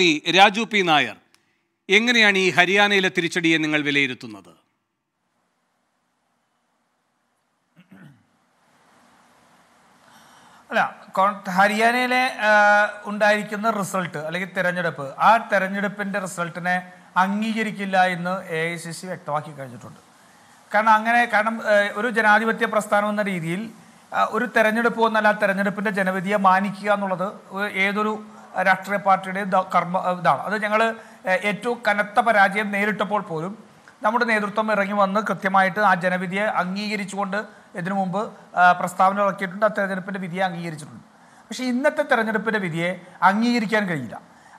P Raju P Nair എങ്ങനെയാണ് ഈ ഹരിയാനയിലെ തിരിച്ചടിയെ നിങ്ങൾ വിലയിരുത്തുന്നത് അല്ല ഹരിയാനയിലെ ഉണ്ടായിരിക്കുന്ന റിസൾട്ട് അല്ലെങ്കിൽ തെരഞ്ഞെടുപ്പ് ആ തെരഞ്ഞെടുപ്പിൻ്റെ റിസൾട്ടിനെ അംഗീകരിക്കില്ല എന്ന് എ ഐ സി സി വ്യക്തമാക്കി കഴിഞ്ഞിട്ടുണ്ട് കാരണം അങ്ങനെ കാരണം ഒരു ജനാധിപത്യ പ്രസ്ഥാനം എന്ന രീതിയിൽ ഒരു തെരഞ്ഞെടുപ്പ് വന്നാൽ ആ തെരഞ്ഞെടുപ്പിൻ്റെ ജനവിധിയെ മാനിക്കുക എന്നുള്ളത് ഏതൊരു രാഷ്ട്രീയ പാർട്ടിയുടെയും കർമ്മ ഇതാണ് അത് ഞങ്ങൾ ഏറ്റവും കനത്ത പരാജയം നേരിട്ടപ്പോൾ പോലും നമ്മുടെ നേതൃത്വം ഇറങ്ങി വന്ന് കൃത്യമായിട്ട് ആ ജനവിധിയെ അംഗീകരിച്ചുകൊണ്ട് ഇതിനു മുമ്പ് പ്രസ്താവന ഇറക്കിയിട്ടുണ്ട് ആ തെരഞ്ഞെടുപ്പിൻ്റെ വിധിയെ അംഗീകരിച്ചിട്ടുണ്ട് പക്ഷേ ഇന്നത്തെ തെരഞ്ഞെടുപ്പിൻ്റെ വിധിയെ അംഗീകരിക്കാൻ കഴിയില്ല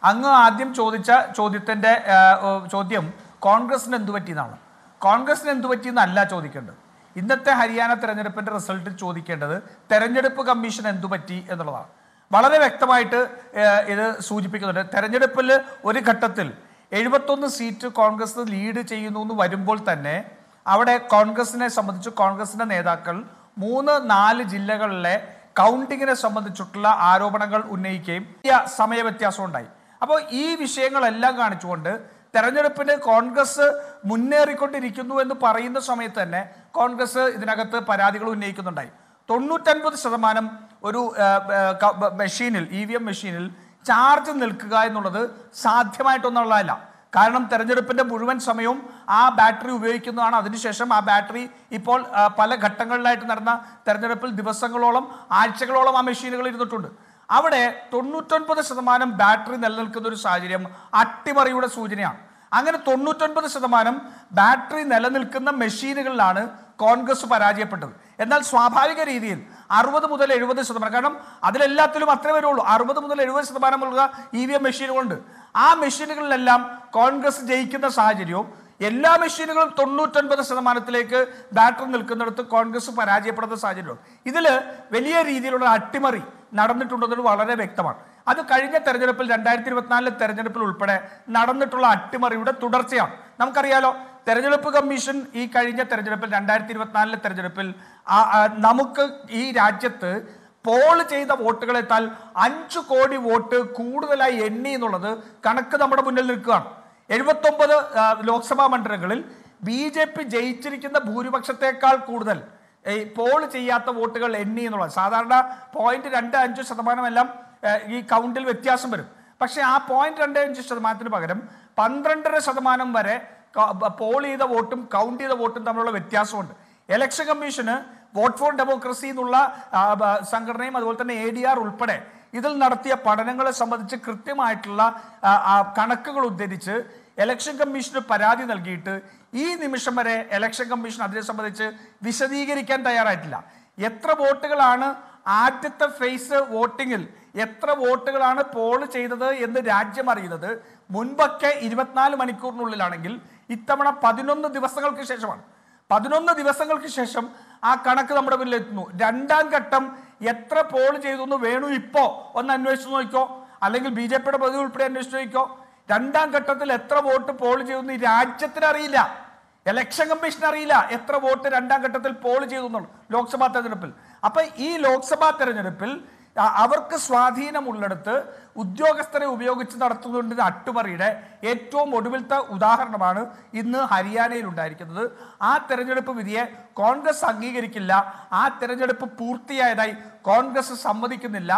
അങ്ങ് ആദ്യം ചോദിച്ച ചോദ്യത്തിൻ്റെ ചോദ്യം കോൺഗ്രസിന് എന്തു പറ്റിയെന്നാണ് കോൺഗ്രസിന് എന്തു പറ്റിയെന്നല്ല ചോദിക്കേണ്ടത് ഇന്നത്തെ ഹരിയാന തെരഞ്ഞെടുപ്പിൻ്റെ റിസൾട്ട് ചോദിക്കേണ്ടത് തെരഞ്ഞെടുപ്പ് കമ്മീഷൻ എന്തു പറ്റി എന്നുള്ളതാണ് വളരെ വ്യക്തമായിട്ട് ഇത് സൂചിപ്പിക്കുന്നുണ്ട് തെരഞ്ഞെടുപ്പിൽ ഒരു ഘട്ടത്തിൽ എഴുപത്തൊന്ന് സീറ്റ് കോൺഗ്രസ് ലീഡ് ചെയ്യുന്നു എന്ന് വരുമ്പോൾ തന്നെ അവിടെ കോൺഗ്രസിനെ സംബന്ധിച്ച് കോൺഗ്രസിൻ്റെ നേതാക്കൾ മൂന്ന് നാല് ജില്ലകളിലെ കൗണ്ടിങ്ങിനെ സംബന്ധിച്ചിട്ടുള്ള ആരോപണങ്ങൾ ഉന്നയിക്കുകയും സമയ ഉണ്ടായി അപ്പോൾ ഈ വിഷയങ്ങളെല്ലാം കാണിച്ചുകൊണ്ട് തെരഞ്ഞെടുപ്പിന് കോൺഗ്രസ് മുന്നേറിക്കൊണ്ടിരിക്കുന്നു എന്ന് പറയുന്ന സമയത്ത് തന്നെ കോൺഗ്രസ് ഇതിനകത്ത് പരാതികൾ ഉന്നയിക്കുന്നുണ്ടായി തൊണ്ണൂറ്റൻപത് ശതമാനം ഒരു മെഷീനിൽ ഇ വി എം മെഷീനിൽ ചാർജ് നിൽക്കുക എന്നുള്ളത് സാധ്യമായിട്ടൊന്നുള്ളതല്ല കാരണം തെരഞ്ഞെടുപ്പിൻ്റെ മുഴുവൻ സമയവും ആ ബാറ്ററി ഉപയോഗിക്കുന്നതാണ് അതിനുശേഷം ആ ബാറ്ററി ഇപ്പോൾ പല ഘട്ടങ്ങളിലായിട്ട് നടന്ന തെരഞ്ഞെടുപ്പിൽ ദിവസങ്ങളോളം ആഴ്ചകളോളം ആ മെഷീനുകൾ ഇരുന്നിട്ടുണ്ട് അവിടെ തൊണ്ണൂറ്റൊൻപത് ശതമാനം ബാറ്ററി നിലനിൽക്കുന്ന ഒരു സാഹചര്യം അട്ടിമറിയുടെ സൂചനയാണ് അങ്ങനെ തൊണ്ണൂറ്റൊൻപത് ശതമാനം ബാറ്ററി നിലനിൽക്കുന്ന മെഷീനുകളിലാണ് കോൺഗ്രസ് പരാജയപ്പെട്ടത് എന്നാൽ സ്വാഭാവിക രീതിയിൽ അറുപത് മുതൽ എഴുപത് ശതമാനം കാരണം അതിലെല്ലാത്തിലും അത്രേ വരുള്ളൂ അറുപത് മുതൽ എഴുപത് ശതമാനമുള്ള ഇ e വി എം മെഷീനുകളുണ്ട് ആ മെഷീനുകളിലെല്ലാം കോൺഗ്രസ് ജയിക്കുന്ന സാഹചര്യവും എല്ലാ മെഷീനുകളും തൊണ്ണൂറ്റൊൻപത് ശതമാനത്തിലേക്ക് ബാറ്ററി നിൽക്കുന്നിടത്ത് കോൺഗ്രസ് പരാജയപ്പെടുന്ന സാഹചര്യമാണ് ഇതിൽ വലിയ രീതിയിലുള്ള അട്ടിമറി നടന്നിട്ടുണ്ടെന്നത് വളരെ വ്യക്തമാണ് അത് കഴിഞ്ഞ തെരഞ്ഞെടുപ്പിൽ രണ്ടായിരത്തി ഇരുപത്തിനാലിലെ തെരഞ്ഞെടുപ്പിൽ ഉൾപ്പെടെ നടന്നിട്ടുള്ള അട്ടിമറിയുടെ തുടർച്ചയാണ് നമുക്കറിയാലോ തെരഞ്ഞെടുപ്പ് കമ്മീഷൻ ഈ കഴിഞ്ഞ തെരഞ്ഞെടുപ്പിൽ രണ്ടായിരത്തി ഇരുപത്തിനാലിലെ തെരഞ്ഞെടുപ്പിൽ നമുക്ക് ഈ രാജ്യത്ത് പോൾ ചെയ്ത വോട്ടുകളെത്താൽ അഞ്ച് കോടി വോട്ട് കൂടുതലായി എണ്ണി എന്നുള്ളത് കണക്ക് നമ്മുടെ മുന്നിൽ നിൽക്കുകയാണ് എഴുപത്തൊമ്പത് ലോക്സഭാ മണ്ഡലങ്ങളിൽ ബി ജെ പി ജയിച്ചിരിക്കുന്ന ഭൂരിപക്ഷത്തേക്കാൾ കൂടുതൽ ഈ പോൾ ചെയ്യാത്ത വോട്ടുകൾ എണ്ണി എന്നുള്ളത് സാധാരണ പോയിന്റ് രണ്ട് അഞ്ച് ശതമാനമെല്ലാം ഈ കൗണ്ടിൽ വ്യത്യാസം വരും പക്ഷേ ആ പോയിന്റ് രണ്ട് അഞ്ച് ശതമാനത്തിന് പകരം പന്ത്രണ്ടര ശതമാനം വരെ പോൾ ചെയ്ത വോട്ടും കൗണ്ട് ചെയ്ത വോട്ടും തമ്മിലുള്ള വ്യത്യാസമുണ്ട് എലക്ഷൻ കമ്മീഷന് വോട്ട് ഫോർ ഡെമോക്രസി എന്നുള്ള സംഘടനയും അതുപോലെ തന്നെ എ ഡി ആർ ഉൾപ്പെടെ ഇതിൽ നടത്തിയ പഠനങ്ങളെ സംബന്ധിച്ച് കൃത്യമായിട്ടുള്ള കണക്കുകൾ ഉദ്ധരിച്ച് എലക്ഷൻ കമ്മീഷന് പരാതി നൽകിയിട്ട് ഈ നിമിഷം വരെ എലക്ഷൻ കമ്മീഷൻ അതിനെ സംബന്ധിച്ച് വിശദീകരിക്കാൻ തയ്യാറായിട്ടില്ല എത്ര വോട്ടുകളാണ് ആദ്യത്തെ ഫേസ് വോട്ടിങ്ങിൽ എത്ര വോട്ടുകളാണ് പോൾ ചെയ്തത് എന്ന് രാജ്യം അറിയുന്നത് മുൻപൊക്കെ ഇരുപത്തിനാല് മണിക്കൂറിനുള്ളിലാണെങ്കിൽ ഇത്തവണ പതിനൊന്ന് ദിവസങ്ങൾക്ക് ശേഷമാണ് പതിനൊന്ന് ദിവസങ്ങൾക്ക് ശേഷം ആ കണക്ക് നമ്മുടെ എത്തുന്നു രണ്ടാം ഘട്ടം എത്ര പോൾ ചെയ്തു എന്ന് വേണു ഇപ്പോൾ ഒന്ന് അന്വേഷിച്ച് നോക്കിക്കോ അല്ലെങ്കിൽ ബി ജെ പിയുടെ പ്രതി ഉൾപ്പെടെ അന്വേഷിച്ച് നോക്കിക്കോ രണ്ടാം ഘട്ടത്തിൽ എത്ര വോട്ട് പോൾ ചെയ്തു ഈ രാജ്യത്തിന് അറിയില്ല ഇലക്ഷൻ കമ്മീഷൻ അറിയില്ല എത്ര വോട്ട് രണ്ടാം ഘട്ടത്തിൽ പോൾ ചെയ്തു ലോക്സഭാ തെരഞ്ഞെടുപ്പിൽ അപ്പം ഈ ലോക്സഭാ തെരഞ്ഞെടുപ്പിൽ അവർക്ക് സ്വാധീനമുള്ളിടത്ത് ഉദ്യോഗസ്ഥരെ ഉപയോഗിച്ച് നടത്തുന്നുണ്ടെന്ന അട്ടുമറിയുടെ ഏറ്റവും ഒടുവിലത്തെ ഉദാഹരണമാണ് ഇന്ന് ഹരിയാനയിൽ ഉണ്ടായിരിക്കുന്നത് ആ തെരഞ്ഞെടുപ്പ് വിധിയെ കോൺഗ്രസ് അംഗീകരിക്കില്ല ആ തെരഞ്ഞെടുപ്പ് പൂർത്തിയായതായി കോൺഗ്രസ് സമ്മതിക്കുന്നില്ല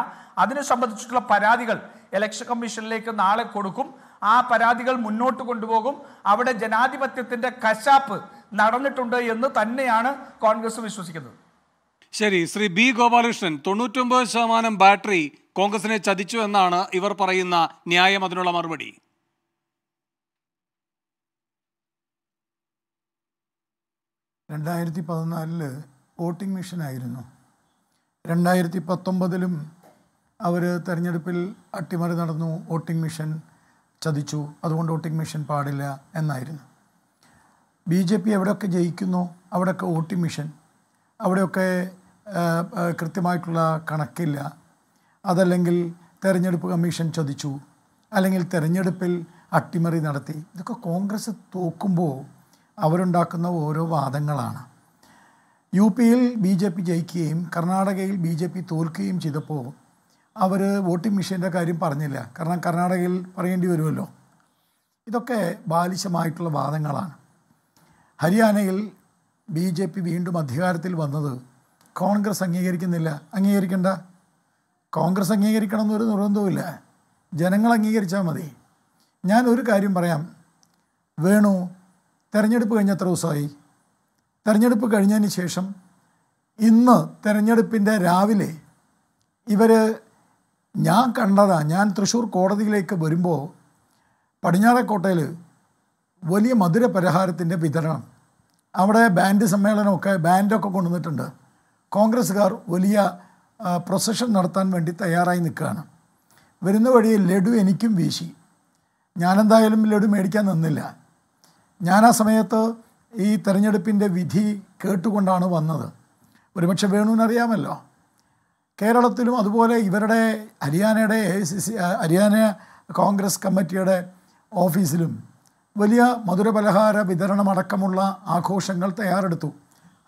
അതിനെ സംബന്ധിച്ചിട്ടുള്ള പരാതികൾ ഇലക്ഷൻ കമ്മീഷനിലേക്ക് നാളെ കൊടുക്കും ആ പരാതികൾ മുന്നോട്ട് കൊണ്ടുപോകും അവിടെ ജനാധിപത്യത്തിൻ്റെ കശാപ്പ് നടന്നിട്ടുണ്ട് എന്ന് തന്നെയാണ് കോൺഗ്രസ് വിശ്വസിക്കുന്നത് ശരി ശ്രീ ബി ഗോപാലകൃഷ്ണൻ തൊണ്ണൂറ്റൊമ്പത് ശതമാനം ബാറ്ററി കോൺഗ്രസിനെ ചതിച്ചു എന്നാണ് ഇവർ പറയുന്ന ന്യായം അതിനുള്ള മറുപടി രണ്ടായിരത്തി പതിനാലില് വോട്ടിംഗ് ആയിരുന്നു രണ്ടായിരത്തി പത്തൊമ്പതിലും അവർ തെരഞ്ഞെടുപ്പിൽ അട്ടിമറി നടന്നു വോട്ടിംഗ് മെഷീൻ ചതിച്ചു അതുകൊണ്ട് വോട്ടിംഗ് മെഷീൻ പാടില്ല എന്നായിരുന്നു ബി ജെ പി എവിടെയൊക്കെ ജയിക്കുന്നു അവിടെയൊക്കെ വോട്ടിംഗ് മെഷീൻ അവിടെയൊക്കെ കൃത്യമായിട്ടുള്ള കണക്കില്ല അതല്ലെങ്കിൽ തെരഞ്ഞെടുപ്പ് കമ്മീഷൻ ചതിച്ചു അല്ലെങ്കിൽ തെരഞ്ഞെടുപ്പിൽ അട്ടിമറി നടത്തി ഇതൊക്കെ കോൺഗ്രസ് തോക്കുമ്പോൾ അവരുണ്ടാക്കുന്ന ഓരോ വാദങ്ങളാണ് യു പിയിൽ ബി ജെ പി ജയിക്കുകയും കർണാടകയിൽ ബി ജെ പി തോൽക്കുകയും ചെയ്തപ്പോൾ അവർ വോട്ടിംഗ് മെഷീൻ്റെ കാര്യം പറഞ്ഞില്ല കാരണം കർണാടകയിൽ പറയേണ്ടി വരുമല്ലോ ഇതൊക്കെ ബാലിശമായിട്ടുള്ള വാദങ്ങളാണ് ഹരിയാനയിൽ ബി ജെ പി വീണ്ടും അധികാരത്തിൽ വന്നത് കോൺഗ്രസ് അംഗീകരിക്കുന്നില്ല അംഗീകരിക്കണ്ട കോൺഗ്രസ് അംഗീകരിക്കണം എന്നൊരു നിർബന്ധവുമില്ല ജനങ്ങൾ അംഗീകരിച്ചാൽ മതി ഞാൻ ഒരു കാര്യം പറയാം വേണു തെരഞ്ഞെടുപ്പ് കഴിഞ്ഞ എത്ര ദിവസമായി തെരഞ്ഞെടുപ്പ് കഴിഞ്ഞതിന് ശേഷം ഇന്ന് തെരഞ്ഞെടുപ്പിൻ്റെ രാവിലെ ഇവർ ഞാൻ കണ്ടതാണ് ഞാൻ തൃശ്ശൂർ കോടതിയിലേക്ക് വരുമ്പോൾ പടിഞ്ഞാറക്കോട്ടയിൽ വലിയ മധുര പരിഹാരത്തിൻ്റെ വിതരണം അവിടെ ബാൻഡ് സമ്മേളനമൊക്കെ ബാൻഡൊക്കെ കൊണ്ടുവന്നിട്ടുണ്ട് കോൺഗ്രസ്സുകാർ വലിയ പ്രൊസഷൻ നടത്താൻ വേണ്ടി തയ്യാറായി നിൽക്കുകയാണ് വരുന്ന വഴി ലഡു എനിക്കും വീശി ഞാനെന്തായാലും ലഡു മേടിക്കാൻ നിന്നില്ല ഞാൻ ആ സമയത്ത് ഈ തെരഞ്ഞെടുപ്പിൻ്റെ വിധി കേട്ടുകൊണ്ടാണ് വന്നത് ഒരുപക്ഷെ വേണുവിനറിയാമല്ലോ കേരളത്തിലും അതുപോലെ ഇവരുടെ ഹരിയാനയുടെ A C C Haryana Congress കമ്മിറ്റിയുടെ ഓഫീസിലും വലിയ മധുരപലഹാര വിതരണമടക്കമുള്ള ആഘോഷങ്ങൾ തയ്യാറെടുത്തു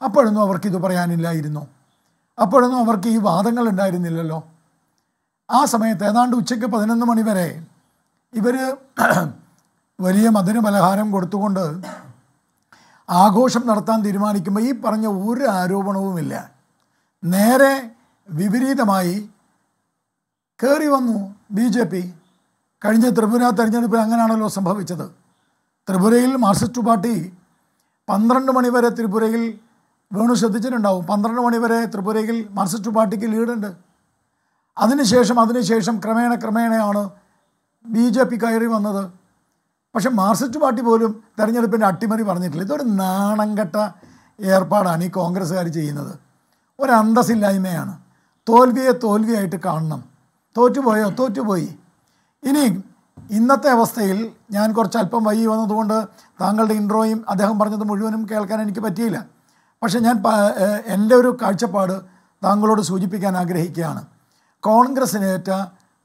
അപ്പോഴൊന്നും അവർക്കിത് പറയാനില്ലായിരുന്നു അപ്പോഴൊന്നും അവർക്ക് ഈ വാദങ്ങൾ ഉണ്ടായിരുന്നില്ലല്ലോ ആ സമയത്ത് ഏതാണ്ട് ഉച്ചയ്ക്ക് പതിനൊന്ന് മണി വരെ ഇവർ വലിയ മധുര പലഹാരം കൊടുത്തുകൊണ്ട് ആഘോഷം നടത്താൻ തീരുമാനിക്കുമ്പോൾ ഈ പറഞ്ഞ ഒരു ആരോപണവുമില്ല നേരെ വിപരീതമായി കയറി വന്നു ബി ജെ പി കഴിഞ്ഞ ത്രിപുര തെരഞ്ഞെടുപ്പിൽ അങ്ങനെയാണല്ലോ സംഭവിച്ചത് ത്രിപുരയിൽ മാർസിസ്റ്റ് പാർട്ടി പന്ത്രണ്ട് മണിവരെ ത്രിപുരയിൽ വേണു ശ്രദ്ധിച്ചിട്ടുണ്ടാവും പന്ത്രണ്ട് മണിവരെ ത്രിപുരയിൽ മാർസിസ്റ്റ് പാർട്ടിക്ക് ലീഡുണ്ട് അതിനുശേഷം അതിനുശേഷം ക്രമേണ ക്രമേണയാണ് ബി ജെ പി കയറി വന്നത് പക്ഷേ മാർസിസ്റ്റ് പാർട്ടി പോലും തെരഞ്ഞെടുപ്പിൻ്റെ അട്ടിമറി പറഞ്ഞിട്ടില്ല ഇതൊരു നാണംകെട്ട ഏർപ്പാടാണ് ഈ കോൺഗ്രസ്സുകാർ ചെയ്യുന്നത് ഒരു തോൽവിയെ തോൽവിയായിട്ട് കാണണം തോറ്റുപോയോ തോറ്റുപോയി ഇനി ഇന്നത്തെ അവസ്ഥയിൽ ഞാൻ കുറച്ച് അല്പം വൈകി വന്നതുകൊണ്ട് താങ്കളുടെ ഇൻട്രോയും അദ്ദേഹം പറഞ്ഞത് മുഴുവനും കേൾക്കാൻ എനിക്ക് പറ്റിയില്ല പക്ഷേ ഞാൻ എൻ്റെ ഒരു കാഴ്ചപ്പാട് താങ്കളോട് സൂചിപ്പിക്കാൻ ആഗ്രഹിക്കുകയാണ് കോൺഗ്രസ്സിനേറ്റ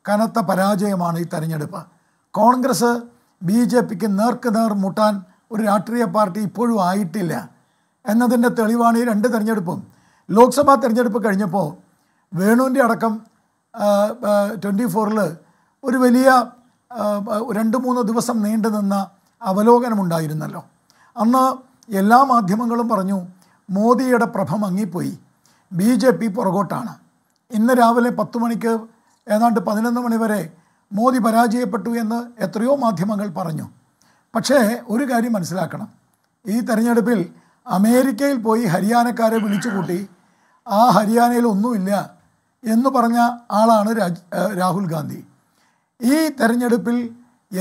കനത്ത പരാജയമാണ് ഈ തെരഞ്ഞെടുപ്പ് കോൺഗ്രസ് ബി ജെ പിക്ക് നേർക്ക് നേർ മുട്ടാൻ ഒരു രാഷ്ട്രീയ പാർട്ടി ഇപ്പോഴും ആയിട്ടില്ല എന്നതിൻ്റെ തെളിവാണ് ഈ രണ്ട് തെരഞ്ഞെടുപ്പും ലോക്സഭാ തെരഞ്ഞെടുപ്പ് കഴിഞ്ഞപ്പോൾ വേണുവിൻ്റെ അടക്കം ട്വൻറ്റി ഫോറിൽ ഒരു വലിയ രണ്ട് മൂന്ന് ദിവസം നീണ്ടു നിന്ന അവലോകനമുണ്ടായിരുന്നല്ലോ അന്ന് എല്ലാ മാധ്യമങ്ങളും പറഞ്ഞു മോദിയുടെ പ്രഭ മങ്ങിപ്പോയി ബി ജെ പി പുറകോട്ടാണ് ഇന്ന് രാവിലെ പത്തു മണിക്ക് ഏതാണ്ട് പതിനൊന്ന് മണിവരെ മോദി പരാജയപ്പെട്ടു എന്ന് എത്രയോ മാധ്യമങ്ങൾ പറഞ്ഞു പക്ഷേ ഒരു കാര്യം മനസ്സിലാക്കണം ഈ തെരഞ്ഞെടുപ്പിൽ അമേരിക്കയിൽ പോയി ഹരിയാനക്കാരെ വിളിച്ചുകൂട്ടി ആ ഹരിയാനയിൽ ഒന്നുമില്ല എന്ന് പറഞ്ഞ ആളാണ് രാഹുൽ ഗാന്ധി ഈ തെരഞ്ഞെടുപ്പിൽ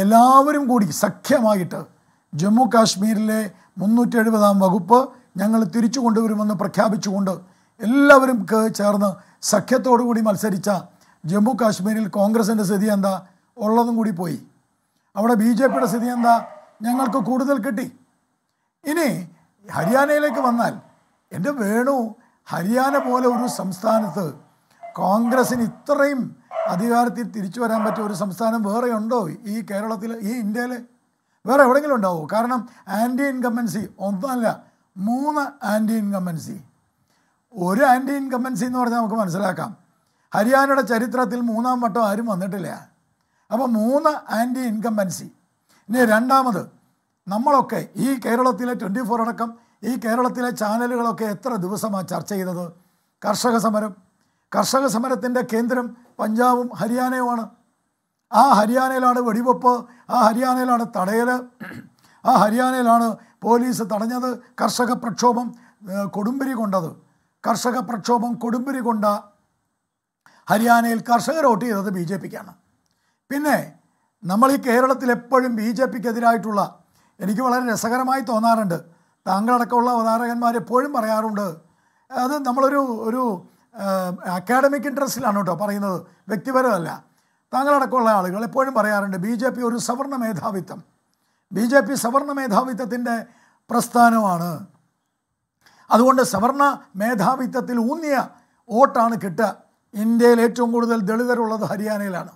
എല്ലാവരും കൂടി സഖ്യമായിട്ട് ജമ്മു കാശ്മീരിലെ മുന്നൂറ്റി എഴുപതാം വകുപ്പ് ഞങ്ങൾ തിരിച്ചു കൊണ്ടുവരുമെന്ന് പ്രഖ്യാപിച്ചുകൊണ്ട് എല്ലാവരും ചേർന്ന് സഖ്യത്തോടുകൂടി മത്സരിച്ച ജമ്മു കാശ്മീരിൽ കോൺഗ്രസിൻ്റെ സ്ഥിതി എന്താ ഉള്ളതും കൂടി പോയി അവിടെ ബി ജെ പിയുടെ സ്ഥിതി എന്താ ഞങ്ങൾക്ക് കൂടുതൽ കിട്ടി ഇനി ഹരിയാനയിലേക്ക് വന്നാൽ എൻ്റെ വേണു ഹരിയാന പോലെ ഒരു സംസ്ഥാനത്ത് കോൺഗ്രസിന് ഇത്രയും അധികാരത്തിൽ തിരിച്ചു വരാൻ പറ്റിയ ഒരു സംസ്ഥാനം വേറെ ഉണ്ടോ ഈ കേരളത്തിൽ ഈ ഇന്ത്യയിൽ വേറെ എവിടെയെങ്കിലും ഉണ്ടാവുമോ കാരണം ആൻറ്റി ഇൻകമ്പൻസി ഒന്നല്ല മൂന്ന് ആൻറ്റി ഇൻകമ്പൻസി ഒരു ആൻറ്റി ഇൻകമ്പൻസി എന്ന് പറഞ്ഞാൽ നമുക്ക് മനസ്സിലാക്കാം ഹരിയാനയുടെ ചരിത്രത്തിൽ മൂന്നാം വട്ടം ആരും വന്നിട്ടില്ല അപ്പോൾ മൂന്ന് ആൻറ്റി ഇൻകമ്പൻസി ഇനി രണ്ടാമത് നമ്മളൊക്കെ ഈ കേരളത്തിലെ ട്വൻറ്റി ഫോർ അടക്കം ഈ കേരളത്തിലെ ചാനലുകളൊക്കെ എത്ര ദിവസമാണ് ചർച്ച ചെയ്തത് കർഷക സമരം കർഷക സമരത്തിൻ്റെ കേന്ദ്രം പഞ്ചാബും ഹരിയാനയുമാണ് ആ ഹരിയാനയിലാണ് വെടിവെപ്പ് ആ ഹരിയാനയിലാണ് തടയൽ ആ ഹരിയാനയിലാണ് പോലീസ് തടഞ്ഞത് കർഷക പ്രക്ഷോഭം കൊടുമ്പിരി കൊണ്ടത് കർഷക പ്രക്ഷോഭം കൊടുമ്പിരി കൊണ്ട ഹരിയാനയിൽ കർഷകർ വോട്ട് ചെയ്തത് ബി ജെ പിക്കാണ് പിന്നെ നമ്മൾ ഈ കേരളത്തിൽ എപ്പോഴും ബി ജെ പിക്കെതിരായിട്ടുള്ള എനിക്ക് വളരെ രസകരമായി തോന്നാറുണ്ട് താങ്കളടക്കമുള്ള അവതാരകന്മാർ എപ്പോഴും പറയാറുണ്ട് അത് നമ്മളൊരു ഒരു അക്കാഡമിക് ഇൻട്രസ്റ്റിലാണ് കേട്ടോ പറയുന്നത് വ്യക്തിപരമല്ല താങ്കളടക്കമുള്ള ആളുകൾ എപ്പോഴും പറയാറുണ്ട് ബി ജെ പി ഒരു സവർണ മേധാവിത്വം ബി ജെ പി സവർണ മേധാവിത്വത്തിൻ്റെ പ്രസ്ഥാനമാണ് അതുകൊണ്ട് സവർണ മേധാവിത്വത്തിൽ ഊന്നിയ വോട്ടാണ് കിട്ടുക ഇന്ത്യയിൽ ഏറ്റവും കൂടുതൽ ദളിതരുള്ളത് ഹരിയാനയിലാണ്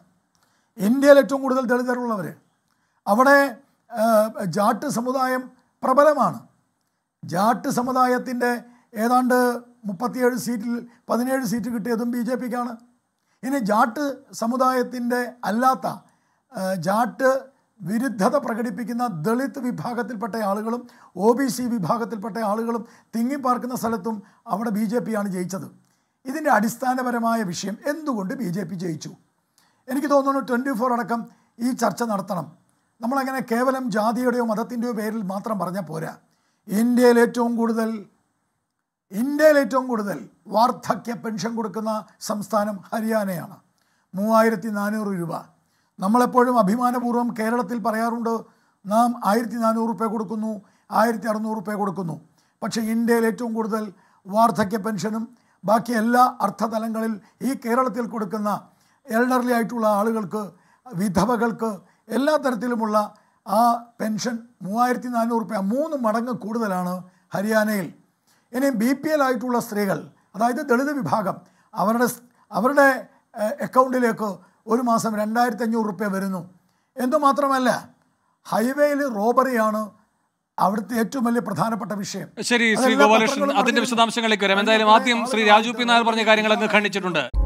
ഇന്ത്യയിൽ ഏറ്റവും കൂടുതൽ ദളിതരുള്ളവർ അവിടെ ജാട്ട് സമുദായം പ്രബലമാണ് ജാട്ട് സമുദായത്തിൻ്റെ ഏതാണ്ട് മുപ്പത്തിയേഴ് സീറ്റിൽ പതിനേഴ് സീറ്റ് കിട്ടിയതും ബി ജെ പിക്കാണ് ഇനി ജാട്ട് സമുദായത്തിൻ്റെ അല്ലാത്ത ജാട്ട് വിരുദ്ധത പ്രകടിപ്പിക്കുന്ന ദളിത് വിഭാഗത്തിൽപ്പെട്ട ആളുകളും ഒ ബി സി വിഭാഗത്തിൽപ്പെട്ട ആളുകളും തിങ്ങിപ്പാർക്കുന്ന സ്ഥലത്തും അവിടെ ബി ജെ പിയാണ് ജയിച്ചത് ഇതിൻ്റെ അടിസ്ഥാനപരമായ വിഷയം എന്തുകൊണ്ട് ബി ജെ പി ജയിച്ചു എനിക്ക് തോന്നുന്നു ട്വൻറ്റി ഫോർ അടക്കം ഈ ചർച്ച നടത്തണം നമ്മളങ്ങനെ കേവലം ജാതിയുടെയോ മതത്തിൻ്റെയോ പേരിൽ മാത്രം പറഞ്ഞാൽ പോരാ ഇന്ത്യയിൽ ഏറ്റവും കൂടുതൽ ഇന്ത്യയിൽ ഏറ്റവും കൂടുതൽ വാർദ്ധക്യ പെൻഷൻ കൊടുക്കുന്ന സംസ്ഥാനം ഹരിയാനയാണ് മൂവായിരത്തി നാനൂറ് രൂപ നമ്മളെപ്പോഴും അഭിമാനപൂർവ്വം കേരളത്തിൽ പറയാറുണ്ട് നാം ആയിരത്തി നാനൂറ് റുപ്യ കൊടുക്കുന്നു ആയിരത്തി അറുന്നൂറ് റുപ്യ കൊടുക്കുന്നു പക്ഷേ ഇന്ത്യയിൽ ഏറ്റവും കൂടുതൽ വാർദ്ധക്യ പെൻഷനും ബാക്കി എല്ലാ അർത്ഥതലങ്ങളിൽ ഈ കേരളത്തിൽ കൊടുക്കുന്ന എൽഡർലി ആയിട്ടുള്ള ആളുകൾക്ക് വിധവകൾക്ക് എല്ലാ തരത്തിലുമുള്ള ആ പെൻഷൻ മൂവായിരത്തി നാനൂറ് രൂപ മൂന്ന് മടങ്ങ് കൂടുതലാണ് ഹരിയാനയിൽ ഇനി ബി പി എൽ ആയിട്ടുള്ള സ്ത്രീകൾ അതായത് ദളിത് വിഭാഗം അവരുടെ അവരുടെ അക്കൗണ്ടിലേക്ക് ഒരു മാസം രണ്ടായിരത്തി അഞ്ഞൂറ് റുപ്യ വരുന്നു എന്തുമാത്രമല്ല ഹൈവേയിൽ റോബറിയാണ് അവിടുത്തെ ഏറ്റവും വലിയ പ്രധാനപ്പെട്ട വിഷയം ശരി ശ്രീ ഗോപാലകൃഷ്ണൻ അതിന്റെ വിശദാംശങ്ങളിലേക്ക് വരാം എന്തായാലും ആദ്യം ശ്രീ രാജു പി നായർ പറഞ്ഞ കാര്യങ്ങൾ അങ്ങ് ഖണ്ഡിച്ചിട്ടുണ്ട്